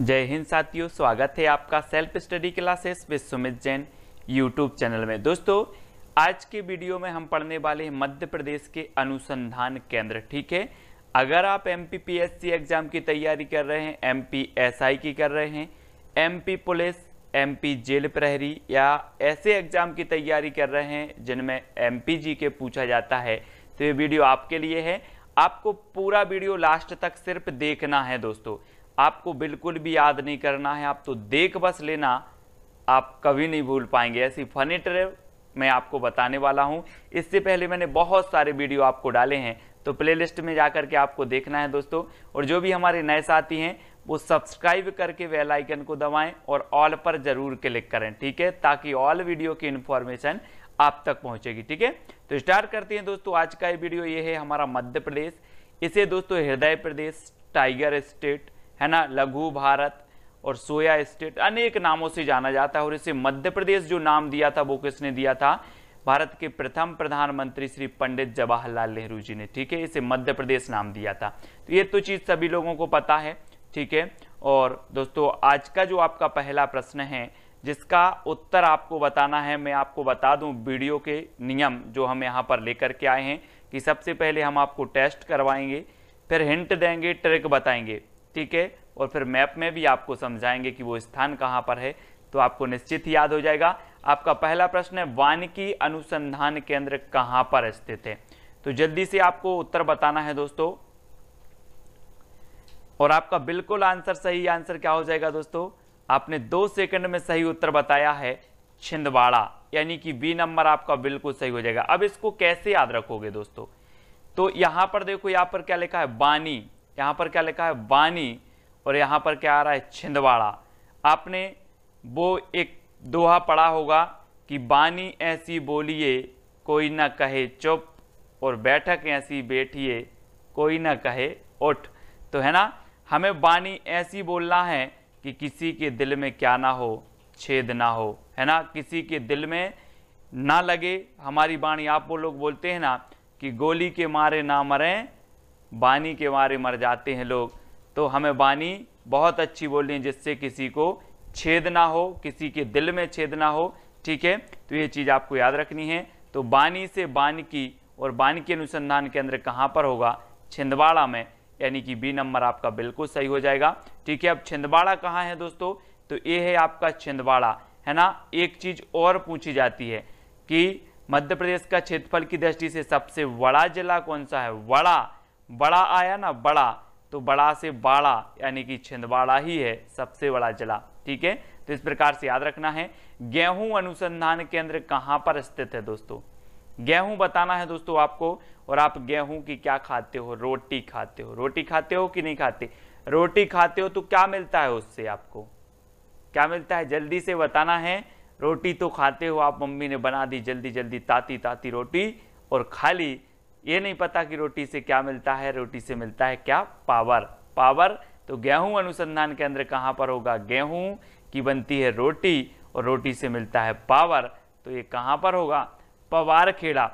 जय हिंद साथियों स्वागत है आपका self study classes with Sumit Jain YouTube channel में दोस्तों आज के वीडियो में हम पढ़ने वाले हैं मध्य प्रदेश के अनुसंधान केंद्र ठीक है अगर आप एम एग्ज़ाम की तैयारी कर रहे हैं एम की कर रहे हैं एम पुलिस एम जेल प्रहरी या ऐसे एग्ज़ाम की तैयारी कर रहे हैं जिनमें एम जी के पूछा जाता है तो ये वीडियो आपके लिए है आपको पूरा वीडियो लास्ट तक सिर्फ देखना है दोस्तों आपको बिल्कुल भी याद नहीं करना है आप तो देख बस लेना आप कभी नहीं भूल पाएंगे ऐसी फनी ट्रिप मैं आपको बताने वाला हूँ इससे पहले मैंने बहुत सारे वीडियो आपको डाले हैं तो प्लेलिस्ट में जा के आपको देखना है दोस्तों और जो भी हमारे नए साथी हैं वो सब्सक्राइब करके वेल आइकन को दबाएं और ऑल पर जरूर क्लिक करें ठीक है ताकि ऑल वीडियो की इन्फॉर्मेशन आप तक पहुंचेगी ठीक है तो स्टार्ट करते हैं दोस्तों आज का ये वीडियो ये है हमारा मध्य प्रदेश इसे दोस्तों हृदय प्रदेश टाइगर स्टेट है ना लघु भारत और सोया स्टेट अनेक नामों से जाना जाता है और इसे मध्य प्रदेश जो नाम दिया था वो किसने दिया था भारत के प्रथम प्रधानमंत्री श्री पंडित जवाहरलाल नेहरू जी ने ठीक है इसे मध्य प्रदेश नाम दिया था तो ये तो चीज़ सभी लोगों को पता है ठीक है और दोस्तों आज का जो आपका पहला प्रश्न है जिसका उत्तर आपको बताना है मैं आपको बता दूं वीडियो के नियम जो हम यहाँ पर लेकर के आए हैं कि सबसे पहले हम आपको टेस्ट करवाएंगे फिर हिंट देंगे ट्रिक बताएंगे ठीक है और फिर मैप में भी आपको समझाएंगे कि वो स्थान कहाँ पर है तो आपको निश्चित ही याद हो जाएगा आपका पहला प्रश्न है वानिकी अनुसंधान केंद्र कहाँ पर स्थित है तो जल्दी से आपको उत्तर बताना है दोस्तों और आपका बिल्कुल आंसर सही आंसर क्या हो जाएगा दोस्तों आपने दो सेकंड में सही उत्तर बताया है छिंदवाड़ा यानी कि बी नंबर आपका बिल्कुल सही हो जाएगा अब इसको कैसे याद रखोगे दोस्तों तो यहां पर देखो यहां पर क्या लिखा है बानी यहाँ पर क्या लिखा है वानी और यहाँ पर क्या आ रहा है छिंदवाड़ा आपने वो एक दोहा पढ़ा होगा कि बानी ऐसी बोलिए कोई ना कहे चुप और बैठक ऐसी बैठिए कोई ना कहे उठ तो है ना हमें बानी ऐसी बोलना है कि किसी के दिल में क्या ना हो छेद ना हो है ना किसी के दिल में ना लगे हमारी बाणी आप वो लोग बोलते हैं ना कि गोली के मारे ना मरें बानी के मारे मर जाते हैं लोग तो हमें बानी बहुत अच्छी बोलनी है जिससे किसी को छेद ना हो किसी के दिल में छेद ना हो ठीक है तो ये चीज़ आपको याद रखनी है तो बानी से बानकी और बानकी अनुसंधान केंद्र कहाँ पर होगा छिंदवाड़ा में यानी कि बी नंबर आपका बिल्कुल सही हो जाएगा ठीक है अब छिंदवाड़ा कहाँ है दोस्तों तो ये है आपका छिंदवाड़ा है ना एक चीज़ और पूछी जाती है कि मध्य प्रदेश का क्षेत्रफल की दृष्टि से सबसे बड़ा जिला कौन सा है वड़ा बड़ा आया ना बड़ा तो बड़ा से बाड़ा यानी कि छिंदवाड़ा ही है सबसे बड़ा जिला ठीक है तो इस प्रकार से याद रखना है गेहूं अनुसंधान केंद्र कहाँ पर स्थित है दोस्तों गेहूं बताना है दोस्तों आपको और आप गेहूं की क्या खाते हो रोटी खाते हो रोटी खाते हो कि नहीं खाते रोटी खाते हो तो क्या मिलता है उससे आपको क्या मिलता है जल्दी से बताना है रोटी तो खाते हो आप मम्मी ने बना दी जल्दी जल्दी ताती ताती रोटी और खाली ये नहीं पता कि रोटी से क्या मिलता है रोटी से मिलता है क्या पावर पावर तो गेहूं अनुसंधान केंद्र कहाँ पर होगा गेहूं की बनती है रोटी और रोटी से मिलता है पावर तो ये कहाँ पर होगा पवार खेड़ा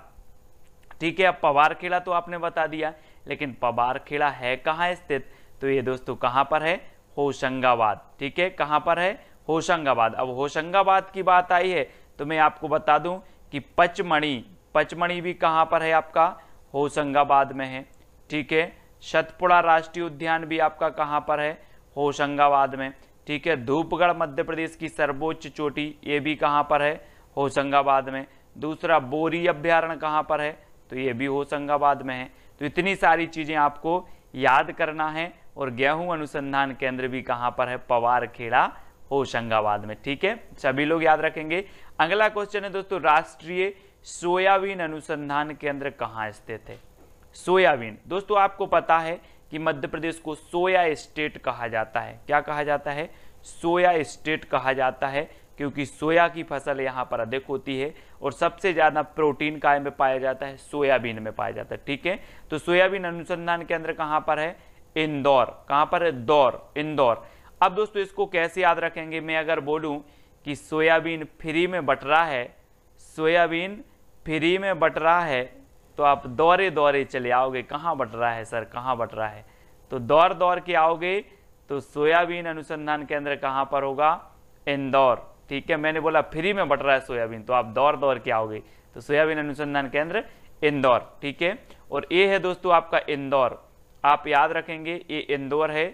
ठीक है अब पवार खेड़ा तो आपने बता दिया लेकिन पवार खेड़ा है कहाँ स्थित तो ये दोस्तों कहाँ पर है होशंगाबाद ठीक है कहाँ पर है होशंगाबाद अब होशंगाबाद की बात आई है तो मैं आपको बता दूं कि पचमणी पचमणी भी कहाँ पर है आपका होशंगाबाद में है ठीक है शतपुड़ा राष्ट्रीय उद्यान भी आपका कहाँ पर है होशंगाबाद में ठीक है धूपगढ़ मध्य प्रदेश की सर्वोच्च चोटी ये भी कहाँ पर है होशंगाबाद में दूसरा बोरी अभ्यारण कहाँ पर है तो ये भी होशंगाबाद में है तो इतनी सारी चीज़ें आपको याद करना है और गेहूं अनुसंधान केंद्र भी कहाँ पर है पवार खेड़ा होशंगाबाद में ठीक है सभी लोग याद रखेंगे अगला क्वेश्चन है दोस्तों राष्ट्रीय सोयाबीन अनुसंधान केंद्र कहाँ स्थित है सोयाबीन दोस्तों आपको पता है कि मध्य प्रदेश को सोया स्टेट कहा जाता है क्या कहा जाता है सोया स्टेट कहा जाता है क्योंकि सोया की फसल यहाँ पर अधिक होती है और सबसे ज़्यादा प्रोटीन काय में पाया जाता है सोयाबीन में पाया जाता है ठीक है तो सोयाबीन अनुसंधान केंद्र कहाँ पर है इंदौर कहाँ पर है दौर इंदौर अब दोस्तों इसको कैसे याद रखेंगे मैं अगर बोलूँ कि सोयाबीन फ्री में बट रहा है सोयाबीन फ्री में बट रहा है तो आप दौरे दौरे चले आओगे कहाँ बट रहा है सर कहाँ बट रहा है तो दौड़ दौड़ के आओगे तो सोयाबीन अनुसंधान केंद्र कहाँ पर होगा इंदौर ठीक है मैंने बोला फ्री में बट रहा है सोयाबीन तो आप दौड़ दौड़ के आओगे तो सोयाबीन अनुसंधान केंद्र इंदौर ठीक है और ये है दोस्तों आपका इंदौर आप याद रखेंगे ये इंदौर है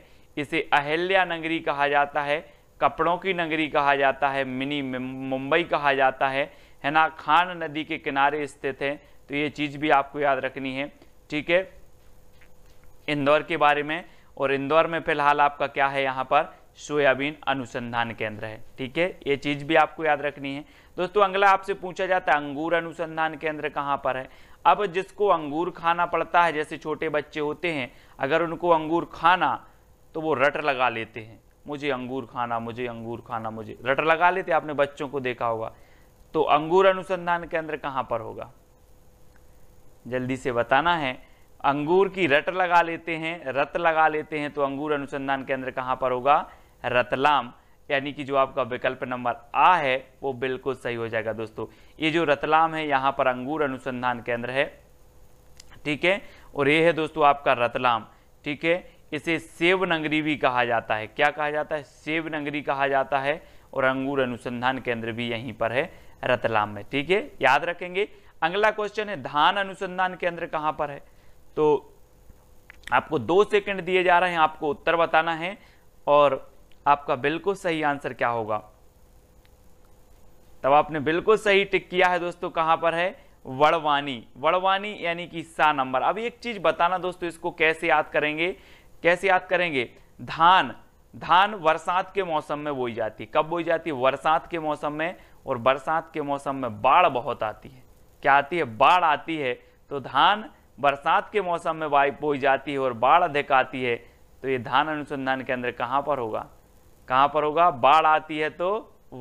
इसे अहल्या नगरी कहा जाता है कपड़ों की नगरी कहा जाता है मिनी मुंबई कहा जाता है है ना खान नदी के किनारे स्थित है तो ये चीज़ भी आपको याद रखनी है ठीक है इंदौर के बारे में और इंदौर में फिलहाल आपका क्या है यहाँ पर सोयाबीन अनुसंधान केंद्र है ठीक है ये चीज़ भी आपको याद रखनी है दोस्तों अगला आपसे पूछा जाता है अंगूर अनुसंधान केंद्र कहाँ पर है अब जिसको अंगूर खाना पड़ता है जैसे छोटे बच्चे होते हैं अगर उनको अंगूर खाना तो वो रट लगा लेते हैं मुझे अंगूर खाना मुझे अंगूर खाना मुझे रट लगा लेते आपने बच्चों को देखा होगा तो अंगूर अनुसंधान केंद्र कहां पर होगा जल्दी से बताना है अंगूर की रट लगा लेते हैं रत लगा लेते हैं तो अंगूर अनुसंधान केंद्र कहां पर होगा रतलाम यानी कि जो आपका विकल्प नंबर आ है वो बिल्कुल सही हो जाएगा दोस्तों ये जो रतलाम है यहां पर अंगूर अनुसंधान केंद्र है ठीक है और ये है दोस्तों आपका रतलाम ठीक है इसे सेव नगरी भी कहा जाता है क्या कहा जाता है सेव नगरी कहा जाता है और अंगूर अनुसंधान केंद्र भी यहीं पर है रतलाम में ठीक है याद रखेंगे अगला क्वेश्चन है धान अनुसंधान केंद्र कहां पर है तो आपको दो सेकंड दिए जा रहे हैं आपको उत्तर बताना है और आपका बिल्कुल सही आंसर क्या होगा तब आपने बिल्कुल सही टिक किया है दोस्तों कहां पर है वड़वानी वड़वानी यानी कि सा नंबर अब एक चीज बताना दोस्तों इसको कैसे याद करेंगे कैसे याद करेंगे धान धान बरसात के मौसम में बोई जाती कब बोई जाती बरसात के मौसम में और बरसात के मौसम में बाढ़ बहुत आती है क्या आती है बाढ़ आती है तो धान बरसात के मौसम में वाई बोई जाती है और बाढ़ अधिक आती है तो ये धान अनुसंधान केंद्र कहाँ पर होगा कहाँ पर होगा बाढ़ आती है तो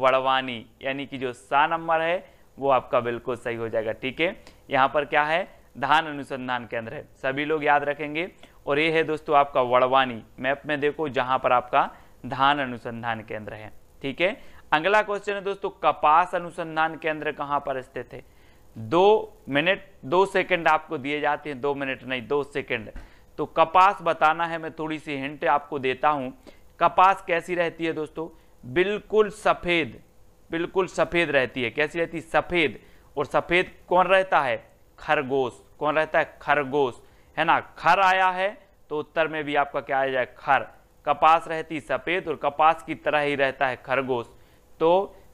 वड़वानी यानी कि जो सा नंबर है वो आपका बिल्कुल सही हो जाएगा ठीक है यहाँ पर क्या है धान अनुसंधान केंद्र है सभी लोग याद रखेंगे और ये है दोस्तों आपका वड़वानी मैप में देखो जहाँ पर आपका धान अनुसंधान केंद्र है ठीक है अगला क्वेश्चन है दोस्तों कपास अनुसंधान केंद्र कहाँ पर स्थित है दो मिनट दो सेकंड आपको दिए जाते हैं दो मिनट नहीं दो सेकंड तो कपास बताना है मैं थोड़ी सी हिंट आपको देता हूँ कपास कैसी रहती है दोस्तों बिल्कुल सफ़ेद बिल्कुल सफ़ेद रहती है कैसी रहती है सफ़ेद और सफ़ेद कौन रहता है खरगोश कौन रहता है खरगोश है ना खर आया है तो उत्तर में भी आपका क्या आ जाए खर कपास रहती सफ़ेद और कपास की तरह ही रहता है खरगोश तो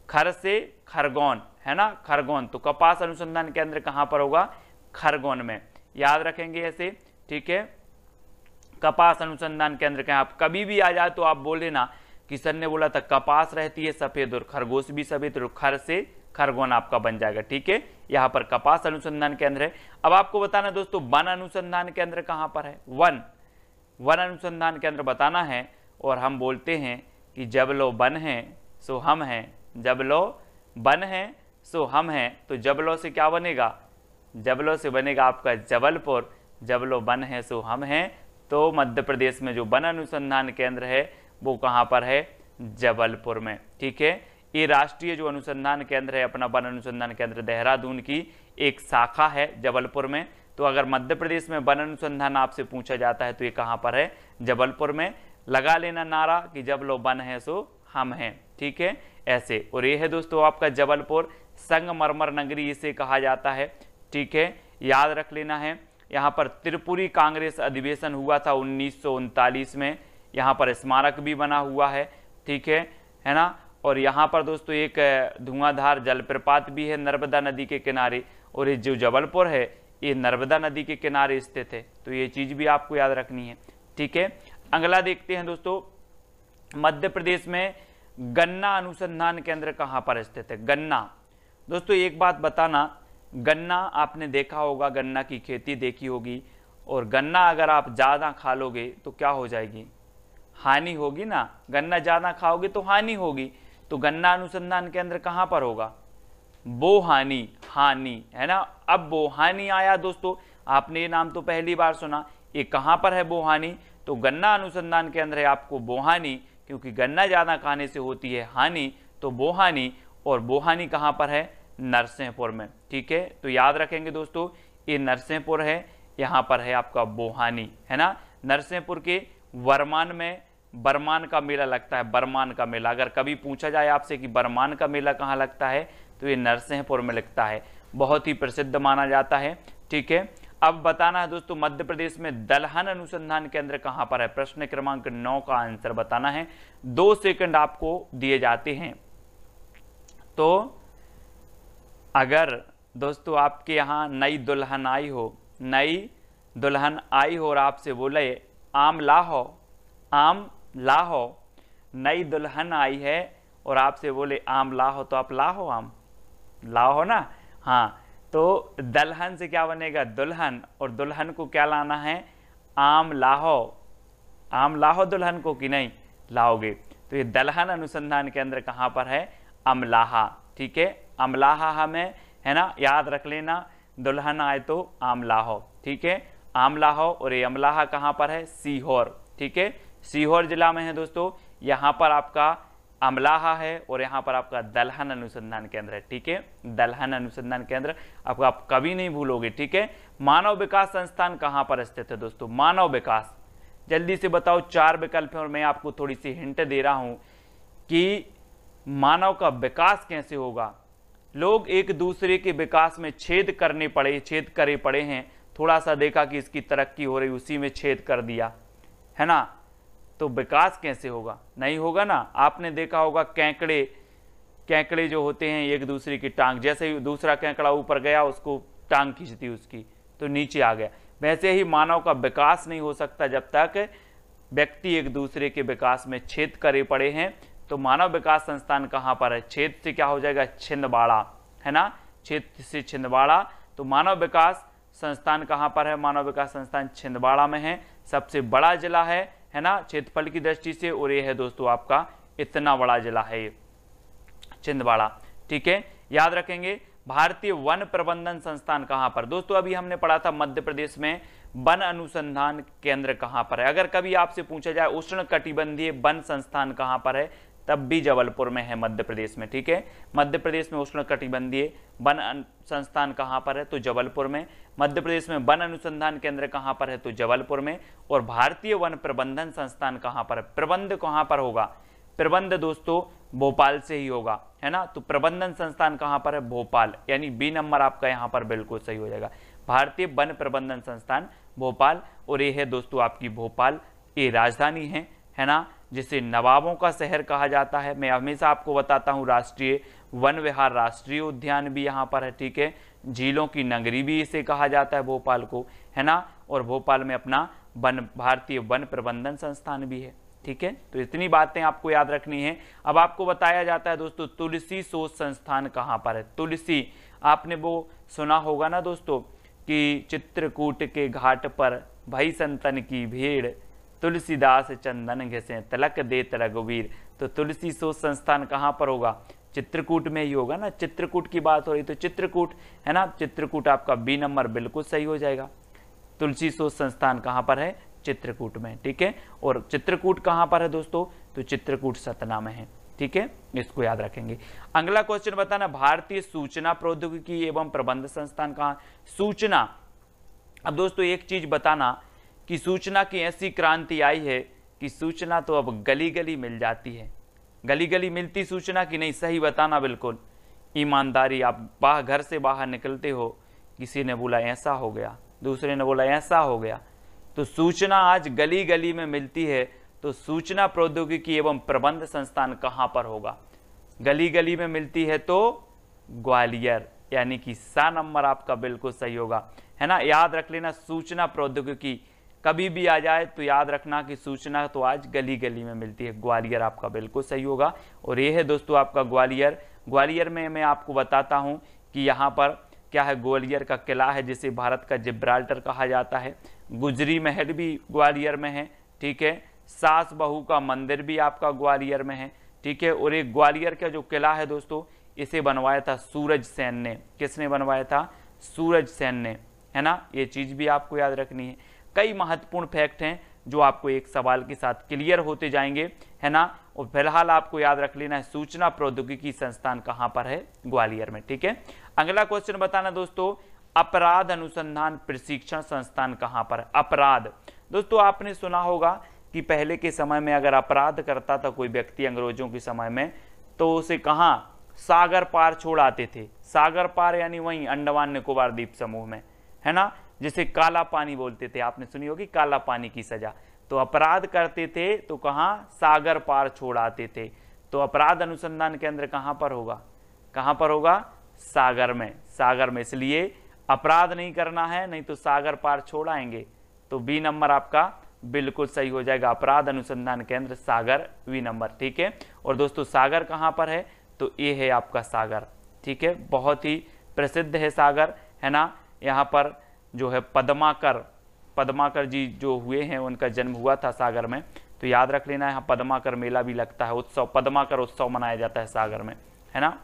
खर से खरगोन है ना खरगोन तो कपास अनुसंधान केंद्र कहां पर होगा खरगोन में याद रखेंगे ऐसे ठीक है कपास अनुसंधान केंद्र के आप कभी भी आ जाए तो आप बोल ना कि सर ने बोला था कपास रहती है सफ़ेद और खरगोश भी सफ़ेद और खर से खरगोन आपका बन जाएगा ठीक है यहाँ पर कपास अनुसंधान केंद्र है अब आपको बताना दोस्तों वन अनुसंधान केंद्र कहाँ पर है वन वन अनुसंधान केंद्र बताना है और हम बोलते हैं कि जब लो वन है सो हम हैं जब लो बन है सो हम हैं तो जबलो से क्या बनेगा जबलो से बनेगा आपका जबलपुर जब लो बन है सो हम हैं तो मध्य प्रदेश में जो वन अनुसंधान केंद्र है वो कहाँ पर है जबलपुर में ठीक है ये राष्ट्रीय जो अनुसंधान केंद्र है अपना वन अनुसंधान केंद्र देहरादून की एक शाखा है जबलपुर में तो अगर मध्य प्रदेश में वन अनुसंधान आपसे पूछा जाता है तो ये कहाँ पर है जबलपुर में लगा लेना नारा कि जब लो बन है सो हम हैं ठीक है ऐसे और ये है दोस्तों आपका जबलपुर संगमरमर नगरी इसे कहा जाता है ठीक है याद रख लेना है यहाँ पर त्रिपुरी कांग्रेस अधिवेशन हुआ था उन्नीस में यहाँ पर स्मारक भी बना हुआ है ठीक है है ना और यहाँ पर दोस्तों एक धुआंधार जलप्रपात भी है नर्मदा नदी के किनारे और ये जो जबलपुर है ये नर्मदा नदी के किनारे स्थित है तो ये चीज़ भी आपको याद रखनी है ठीक है अगला देखते हैं दोस्तों मध्य प्रदेश में गन्ना अनुसंधान केंद्र कहाँ पर स्थित है गन्ना दोस्तों एक बात बताना गन्ना आपने देखा होगा गन्ना की खेती देखी होगी और गन्ना अगर आप ज़्यादा खा लोगे तो क्या हो जाएगी हानि होगी ना गन्ना ज़्यादा खाओगे तो हानि होगी तो गन्ना अनुसंधान केंद्र कहाँ पर होगा बो हानि हानि है ना अब बोहानी हानि आया दोस्तों आपने ये नाम तो पहली बार सुना ये कहाँ पर है बोहानी तो गन्ना अनुसंधान केंद्र है आपको बोहानी क्योंकि गन्ना ज़्यादा खाने से होती है हानि तो बोहानी और बोहानी कहाँ पर है नरसिंहपुर में ठीक है तो याद रखेंगे दोस्तों ये नरसिंहपुर है यहाँ पर है आपका बोहानी है ना नरसिंहपुर के वरमान में बरमान का मेला लगता है बरमान का मेला अगर कभी पूछा जाए आपसे कि बरमान का मेला कहाँ लगता है तो ये नरसिंहपुर में लगता है बहुत ही प्रसिद्ध माना जाता है ठीक है अब बताना है दोस्तों मध्य प्रदेश में दलहन अनुसंधान केंद्र कहां पर है प्रश्न क्रमांक नौ का आंसर बताना है दो सेकंड आपको दिए जाते हैं तो अगर दोस्तों आपके यहां नई दुल्हन आई हो नई दुल्हन आई हो और आपसे बोले आम लाहो आम लाहो नई दुल्हन आई है और आपसे बोले आम लाहो तो आप लाहो आम लाहो ना हाँ तो दलहन से क्या बनेगा दुल्हन और दुल्हन को क्या लाना है आम लाहो आम लाहो दुल्हन को कि नहीं लाओगे तो ये दलहन अनुसंधान केंद्र कहाँ पर है अमलाहा ठीक है अमलाहा हमें है ना याद रख लेना दुल्हन आए तो आमलाहो ठीक है आमलाहो और ये अमलाहा कहाँ पर है सीहोर ठीक है सीहोर जिला में है दोस्तों यहाँ पर आपका अमलाहा है और यहाँ पर आपका दलहन अनुसंधान केंद्र है ठीक है दलहन अनुसंधान केंद्र आपको आप कभी नहीं भूलोगे ठीक है मानव विकास संस्थान कहाँ पर स्थित है दोस्तों मानव विकास जल्दी से बताओ चार विकल्प हैं और मैं आपको थोड़ी सी हिंट दे रहा हूँ कि मानव का विकास कैसे होगा लोग एक दूसरे के विकास में छेद करने पड़े छेद करे पड़े हैं थोड़ा सा देखा कि इसकी तरक्की हो रही उसी में छेद कर दिया है ना तो विकास कैसे होगा नहीं होगा ना आपने देखा होगा कैंकड़े कैंकड़े जो होते हैं एक दूसरे की टांग जैसे ही दूसरा कैंकड़ा ऊपर गया उसको टांग खींचती उसकी तो नीचे आ गया वैसे ही मानव का विकास नहीं हो सकता जब तक व्यक्ति एक दूसरे के विकास में छेद करे पड़े हैं तो मानव विकास संस्थान कहाँ पर है छेद से क्या हो जाएगा छिंदवाड़ा है ना छेद से छिंदवाड़ा तो मानव विकास संस्थान कहाँ पर है मानव विकास संस्थान छिंदवाड़ा में है सबसे बड़ा जिला है है ना क्षेत्रफल की दृष्टि से और ये है दोस्तों आपका इतना बड़ा जिला है ये छिंदवाड़ा ठीक है याद रखेंगे भारतीय वन प्रबंधन संस्थान कहां पर दोस्तों अभी हमने पढ़ा था मध्य प्रदेश में वन अनुसंधान केंद्र कहां पर है अगर कभी आपसे पूछा जाए उष्ण कटिबंधीय वन संस्थान कहां पर है तब भी जबलपुर में है मध्य प्रदेश में ठीक है मध्य प्रदेश में कटिबंधीय वन संस्थान कहाँ पर है तो जबलपुर में मध्य प्रदेश में वन अनुसंधान केंद्र कहाँ पर है तो जबलपुर में और भारतीय वन प्रबंधन संस्थान कहाँ पर है प्रबंध कहाँ पर होगा प्रबंध दोस्तों भोपाल से ही होगा है ना तो प्रबंधन संस्थान कहाँ पर है भोपाल यानी बी नंबर आपका यहाँ पर बिल्कुल सही हो जाएगा भारतीय वन प्रबंधन संस्थान भोपाल और ये है दोस्तों आपकी भोपाल ये राजधानी है है ना जिसे नवाबों का शहर कहा जाता है मैं हमेशा आपको बताता हूँ राष्ट्रीय वन विहार राष्ट्रीय उद्यान भी यहाँ पर है ठीक है झीलों की नगरी भी इसे कहा जाता है भोपाल को है ना और भोपाल में अपना वन भारतीय वन प्रबंधन संस्थान भी है ठीक है तो इतनी बातें आपको याद रखनी है अब आपको बताया जाता है दोस्तों तुलसी सोच संस्थान कहाँ पर है तुलसी आपने वो सुना होगा ना दोस्तों कि चित्रकूट के घाट पर भाई संतन की भीड़ तुलसीदास चंदन घसे तलक दे रघुवीर तो तुलसी सो संस्थान कहाँ पर होगा चित्रकूट में ही होगा ना चित्रकूट की बात हो रही तो चित्रकूट है ना चित्रकूट आपका बी नंबर बिल्कुल सही हो जाएगा तुलसी सो संस्थान कहाँ पर है चित्रकूट में ठीक है और चित्रकूट कहाँ पर है दोस्तों तो चित्रकूट सतना में है ठीक है इसको याद रखेंगे अगला क्वेश्चन बताना भारतीय सूचना प्रौद्योगिकी एवं प्रबंध संस्थान कहाँ सूचना अब दोस्तों एक चीज बताना कि सूचना की ऐसी क्रांति आई है कि सूचना तो अब गली गली मिल जाती है गली गली मिलती सूचना कि नहीं सही बताना बिल्कुल ईमानदारी आप बाहर घर से बाहर निकलते हो किसी ने बोला ऐसा हो गया दूसरे ने बोला ऐसा हो गया तो सूचना आज गली गली में मिलती है तो सूचना प्रौद्योगिकी एवं प्रबंध संस्थान कहाँ पर होगा गली गली में मिलती है तो ग्वालियर यानी कि सा नंबर आपका बिल्कुल सही होगा है ना याद रख लेना सूचना प्रौद्योगिकी कभी भी आ जाए तो याद रखना कि सूचना तो आज गली गली में मिलती है ग्वालियर आपका बिल्कुल सही होगा और ये है दोस्तों आपका ग्वालियर ग्वालियर में मैं आपको बताता हूँ कि यहाँ पर क्या है ग्वालियर का किला है जिसे भारत का जिब्राल्टर कहा जाता है गुजरी महल भी ग्वालियर में है ठीक है सास बहू का मंदिर भी आपका ग्वालियर में है ठीक है और एक ग्वालियर का जो किला है दोस्तों इसे बनवाया था सूरज सैन ने किसने बनवाया था सूरज सैन ने है ना ये चीज़ भी आपको याद रखनी है कई महत्वपूर्ण फैक्ट हैं जो आपको एक सवाल के साथ क्लियर होते जाएंगे है ना और फिलहाल आपको याद रख लेना है सूचना प्रौद्योगिकी संस्थान कहाँ पर है ग्वालियर में ठीक है अगला क्वेश्चन बताना दोस्तों अपराध अनुसंधान प्रशिक्षण संस्थान कहाँ पर अपराध दोस्तों आपने सुना होगा कि पहले के समय में अगर अपराध करता था कोई व्यक्ति अंग्रेजों के समय में तो उसे कहाँ सागर पार छोड़ आते थे सागर पार यानी वहीं अंडमान निकोबार द्वीप समूह में है ना जिसे काला पानी बोलते थे आपने सुनी होगी काला पानी की सजा तो अपराध करते थे तो कहाँ सागर पार छोड़ आते थे तो अपराध अनुसंधान केंद्र कहाँ पर होगा कहाँ पर होगा सागर में सागर में इसलिए अपराध नहीं करना है नहीं तो सागर पार छोड़ आएंगे तो बी नंबर आपका बिल्कुल सही हो जाएगा अपराध अनुसंधान केंद्र सागर वी नंबर ठीक है और दोस्तों सागर कहाँ पर है तो ये है आपका सागर ठीक है बहुत ही प्रसिद्ध है सागर है ना यहाँ पर जो है पदमाकर पदमाकर जी जो हुए हैं उनका जन्म हुआ था सागर में तो याद रख लेना यहाँ पदमाकर मेला भी लगता है उत्सव पदमाकर उत्सव मनाया जाता है सागर में है ना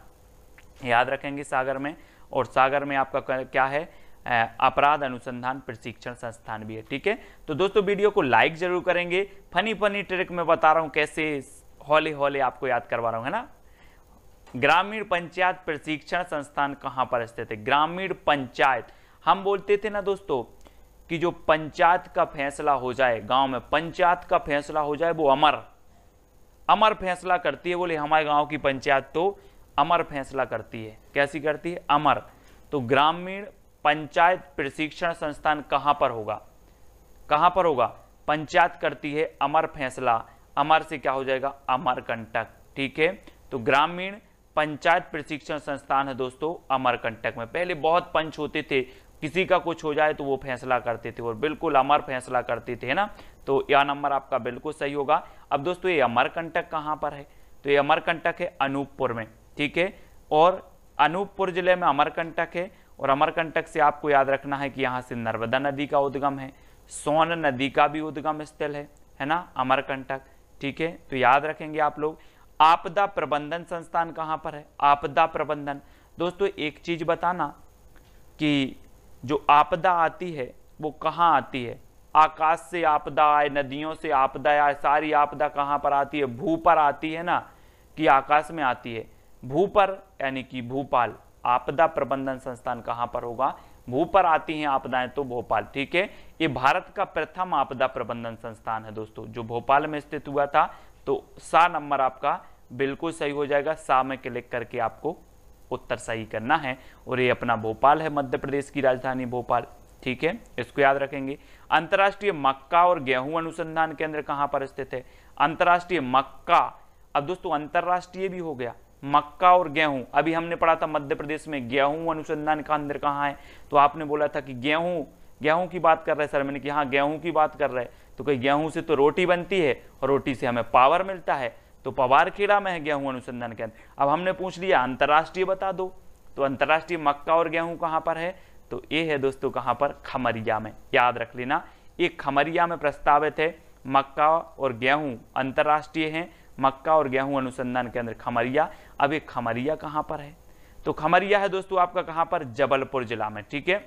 याद रखेंगे सागर में और सागर में आपका क्या है अपराध अनुसंधान प्रशिक्षण संस्थान भी है ठीक है तो दोस्तों वीडियो को लाइक जरूर करेंगे फनी फनी ट्रिक में बता रहा हूँ कैसे हौले हौले आपको याद करवा रहा हूँ है ना ग्रामीण पंचायत प्रशिक्षण संस्थान कहाँ पर स्थित है ग्रामीण पंचायत हम बोलते थे ना दोस्तों कि जो पंचायत का फैसला हो जाए गांव में पंचायत का फैसला हो जाए वो अमर अमर फैसला करती है बोले हमारे गांव की पंचायत तो अमर फैसला करती है कैसी करती है अमर तो ग्रामीण पंचायत प्रशिक्षण संस्थान कहाँ पर होगा कहाँ पर होगा पंचायत करती है अमर फैसला अमर से क्या हो जाएगा अमरकंटक ठीक है तो ग्रामीण पंचायत प्रशिक्षण संस्थान है दोस्तों अमरकंटक में पहले बहुत पंच होते थे किसी का कुछ हो जाए तो वो फैसला करते थे और बिल्कुल अमर फैसला करते थे है ना तो यह नंबर आपका बिल्कुल सही होगा अब दोस्तों ये अमरकंटक कहाँ पर है तो ये अमरकंटक है अनूपपुर में ठीक है और अनूपपुर जिले में अमरकंटक है और अमरकंटक से आपको याद रखना है कि यहाँ से नर्मदा नदी का उद्गम है सोन नदी का भी उद्गम स्थल है है ना अमरकंटक ठीक है तो याद रखेंगे आप लोग आपदा प्रबंधन संस्थान कहाँ पर है आपदा प्रबंधन दोस्तों एक चीज बताना कि जो आपदा आती है वो कहाँ आती है आकाश से आपदा आए नदियों से आपदा आए सारी आपदा कहाँ पर आती है भू पर आती है ना कि आकाश में आती है भू पर यानी कि भूपाल आपदा प्रबंधन संस्थान कहाँ पर होगा भू पर आती हैं आपदाएं तो भोपाल ठीक है ये भारत का प्रथम आपदा प्रबंधन संस्थान है दोस्तों जो भोपाल में स्थित हुआ था तो सा नंबर आपका बिल्कुल सही हो जाएगा सा में क्लिक करके आपको उत्तर सही करना है और ये अपना भोपाल है मध्य प्रदेश की राजधानी भोपाल ठीक है इसको याद रखेंगे अंतर्राष्ट्रीय मक्का और गेहूं अनुसंधान केंद्र कहाँ पर स्थित है अंतर्राष्ट्रीय मक्का अब दोस्तों अंतर्राष्ट्रीय भी हो गया मक्का और गेहूं अभी हमने पढ़ा था मध्य प्रदेश में गेहूं अनुसंधान केंद्र कहाँ है तो आपने बोला था कि गेहूं गेहूं की बात कर रहे हैं सर मैंने कि हाँ गेहूं की बात कर रहे हैं तो कहीं गेहूं से तो रोटी बनती है और रोटी से हमें पावर मिलता है तो पवारखेड़ा में है गेहूं अनुसंधान केंद्र अब हमने पूछ लिया अंतर्राष्ट्रीय बता दो तो अंतर्राष्ट्रीय मक्का और गेहूं कहाँ पर है तो ये है दोस्तों कहाँ पर खमरिया में याद रख लेना ये खमरिया में प्रस्तावित है मक्का और गेहूं अंतर्राष्ट्रीय हैं मक्का और गेहूं अनुसंधान केंद्र खमरिया अब ये खमरिया कहाँ पर है तो खमरिया है दोस्तों आपका कहाँ पर जबलपुर जिला में ठीक है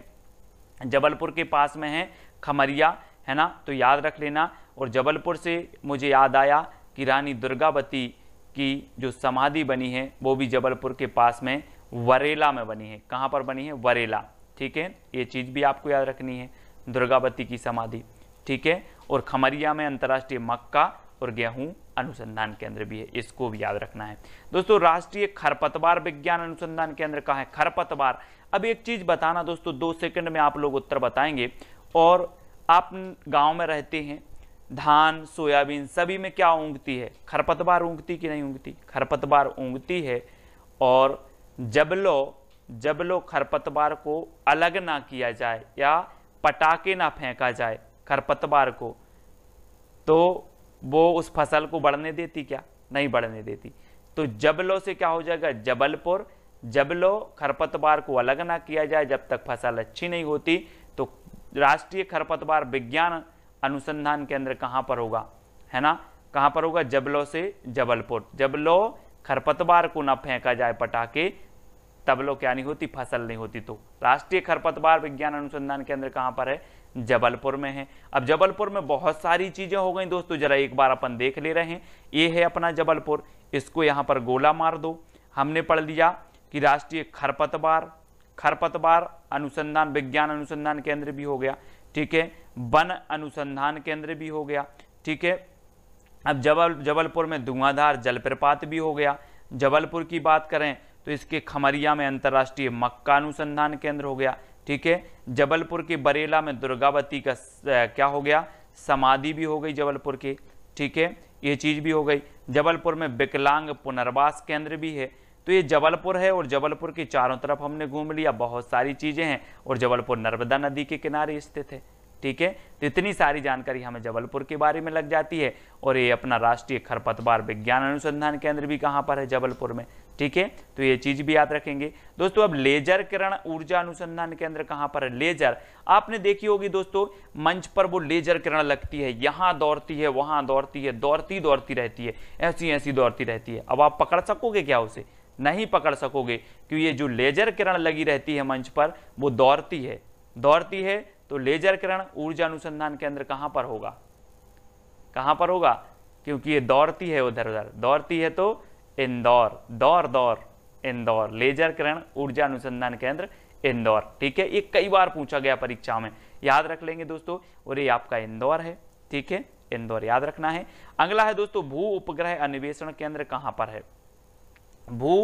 जबलपुर के पास में है खमरिया है ना तो याद रख लेना और जबलपुर से मुझे याद आया कि रानी दुर्गावती की जो समाधि बनी है वो भी जबलपुर के पास में वरेला में बनी है कहाँ पर बनी है वरेला ठीक है ये चीज़ भी आपको याद रखनी है दुर्गावती की समाधि ठीक है और खमरिया में अंतर्राष्ट्रीय मक्का और गेहूँ अनुसंधान केंद्र भी है इसको भी याद रखना है दोस्तों राष्ट्रीय खरपतवार विज्ञान अनुसंधान केंद्र कहाँ है खरपतवार अब एक चीज़ बताना दोस्तों दो सेकंड में आप लोग उत्तर बताएंगे और आप गांव में रहते हैं धान सोयाबीन सभी में क्या ऊँगती है खरपतवार ऊँगती कि नहीं ऊँगती खरपतवार ऊँगती है और जब लो जब लो खरपतवार को अलग ना किया जाए या पटाखे ना फेंका जाए खरपतवार को तो वो उस फसल को बढ़ने देती क्या नहीं बढ़ने देती तो जबलो से क्या हो जाएगा जबलपुर जबलो खरपतवार को अलग ना किया जाए जब तक फसल अच्छी नहीं होती तो राष्ट्रीय खरपतवार विज्ञान अनुसंधान केंद्र कहाँ पर होगा है ना कहाँ पर होगा जबलो से जबलपुर जबलो खरपतवार को ना फेंका जाए पटाखे तब लो क्या नहीं होती फसल नहीं होती तो राष्ट्रीय खरपतवार विज्ञान अनुसंधान केंद्र कहाँ पर है जबलपुर में है अब जबलपुर में बहुत सारी चीज़ें हो गई दोस्तों जरा एक बार अपन देख ले रहे हैं ये है अपना जबलपुर इसको यहाँ पर गोला मार दो हमने पढ़ लिया कि राष्ट्रीय खरपतवार खरपतवार अनुसंधान विज्ञान अनुसंधान केंद्र भी हो गया ठीक है वन अनुसंधान केंद्र भी हो गया ठीक है अब जबल जबलपुर में धुआंधार जलप्रपात भी हो गया जबलपुर की बात करें तो इसके खमरिया में अंतर्राष्ट्रीय मक्का अनुसंधान केंद्र हो गया ठीक है जबलपुर के बरेला में दुर्गावती का क्या हो गया समाधि भी हो गई जबलपुर की ठीक है ये चीज़ भी हो गई जबलपुर में विकलांग पुनर्वास केंद्र भी है तो ये जबलपुर है और जबलपुर की चारों तरफ हमने घूम लिया बहुत सारी चीज़ें हैं और जबलपुर नर्मदा नदी के किनारे स्थित है ठीक है तो इतनी सारी जानकारी हमें जबलपुर के बारे में लग जाती है और ये अपना राष्ट्रीय खरपतवार विज्ञान अनुसंधान केंद्र भी कहाँ पर है जबलपुर में ठीक है तो ये चीज भी याद रखेंगे दोस्तों अब लेजर किरण ऊर्जा अनुसंधान केंद्र कहाँ पर है लेजर आपने देखी होगी दोस्तों मंच पर वो लेजर किरण लगती है यहाँ दौड़ती है वहां दौड़ती है दौड़ती दौड़ती रहती है ऐसी ऐसी दौड़ती रहती है अब आप पकड़ सकोगे क्या उसे नहीं पकड़ सकोगे क्योंकि ये जो लेजर किरण लगी रहती है मंच पर वो दौड़ती है दौड़ती है तो लेजर किरण ऊर्जा अनुसंधान केंद्र कहाँ पर होगा कहाँ पर होगा क्योंकि ये दौड़ती है उधर उधर दौड़ती है तो इंदौर दौर दौर इंदौर लेजर किरण ऊर्जा अनुसंधान केंद्र इंदौर ठीक है ये कई बार पूछा गया परीक्षा में याद रख लेंगे दोस्तों और ये आपका इंदौर है ठीक है इंदौर याद रखना है अगला है दोस्तों भू उपग्रह अन्वेषण केंद्र कहाँ पर है भू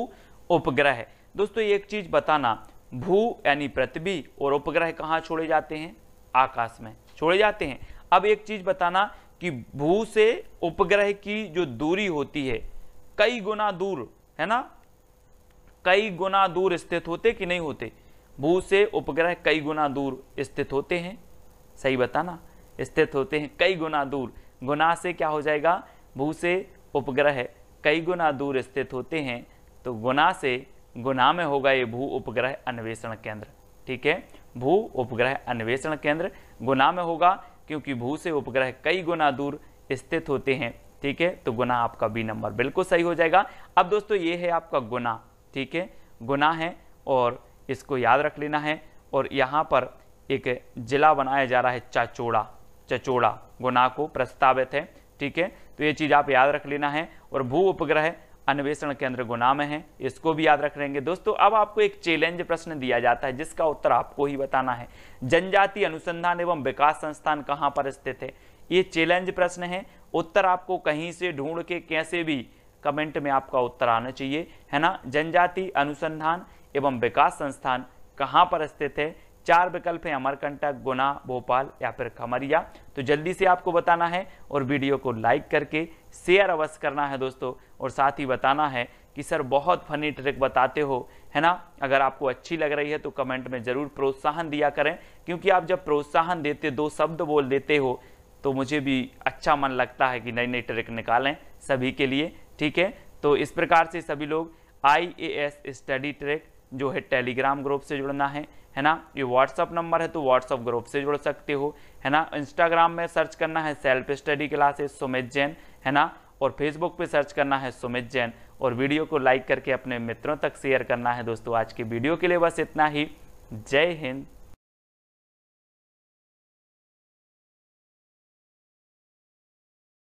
उपग्रह दोस्तों एक चीज बताना भू यानी पृथ्वी और उपग्रह कहाँ छोड़े जाते हैं आकाश में छोड़े जाते हैं अब एक चीज बताना कि भू से उपग्रह की जो दूरी होती है कई गुना दूर है ना कई गुना दूर स्थित होते कि नहीं होते भू से उपग्रह कई गुना दूर स्थित होते हैं सही बताना स्थित होते हैं कई गुना दूर गुना से क्या हो जाएगा भू से उपग्रह कई गुना दूर स्थित होते हैं तो गुना से गुना में होगा ये भू उपग्रह अन्वेषण केंद्र ठीक है भू उपग्रह अन्वेषण केंद्र गुना में होगा क्योंकि भू से उपग्रह कई गुना दूर स्थित होते हैं ठीक है तो गुना आपका बी नंबर बिल्कुल सही हो जाएगा अब दोस्तों ये है आपका गुना ठीक है गुना है और इसको याद रख लेना है और यहाँ पर एक जिला बनाया जा रहा है चाचोड़ा चचोड़ा गुना को प्रस्तावित है ठीक है तो ये चीज़ आप याद रख लेना है और भू उपग्रह अन्वेषण केंद्र गुना में है इसको भी याद रख लेंगे दोस्तों अब आपको एक चैलेंज प्रश्न दिया जाता है जिसका उत्तर आपको ही बताना है जनजाति अनुसंधान एवं विकास संस्थान कहाँ पर स्थित है ये चैलेंज प्रश्न है उत्तर आपको कहीं से ढूंढ के कैसे भी कमेंट में आपका उत्तर आना चाहिए है ना जनजाति अनुसंधान एवं विकास संस्थान कहाँ पर स्थित है चार विकल्प हैं अमरकंटक गुना भोपाल या फिर खमरिया तो जल्दी से आपको बताना है और वीडियो को लाइक करके शेयर अवश्य करना है दोस्तों और साथ ही बताना है कि सर बहुत फनी ट्रिक बताते हो है ना अगर आपको अच्छी लग रही है तो कमेंट में ज़रूर प्रोत्साहन दिया करें क्योंकि आप जब प्रोत्साहन देते दो शब्द बोल देते हो तो मुझे भी अच्छा मन लगता है कि नई नई ट्रिक निकालें सभी के लिए ठीक है तो इस प्रकार से सभी लोग आई स्टडी ट्रिक जो है टेलीग्राम ग्रुप से जुड़ना है है ना ये व्हाट्सअप नंबर है तो व्हाट्सअप ग्रुप से जुड़ सकते हो है ना इंस्टाग्राम में सर्च करना है self study classes Sumit Jain है ना और फेसबुक पे सर्च करना है सुमित जैन और वीडियो को लाइक करके अपने मित्रों तक शेयर करना है दोस्तों आज की वीडियो के लिए बस इतना ही जय हिंद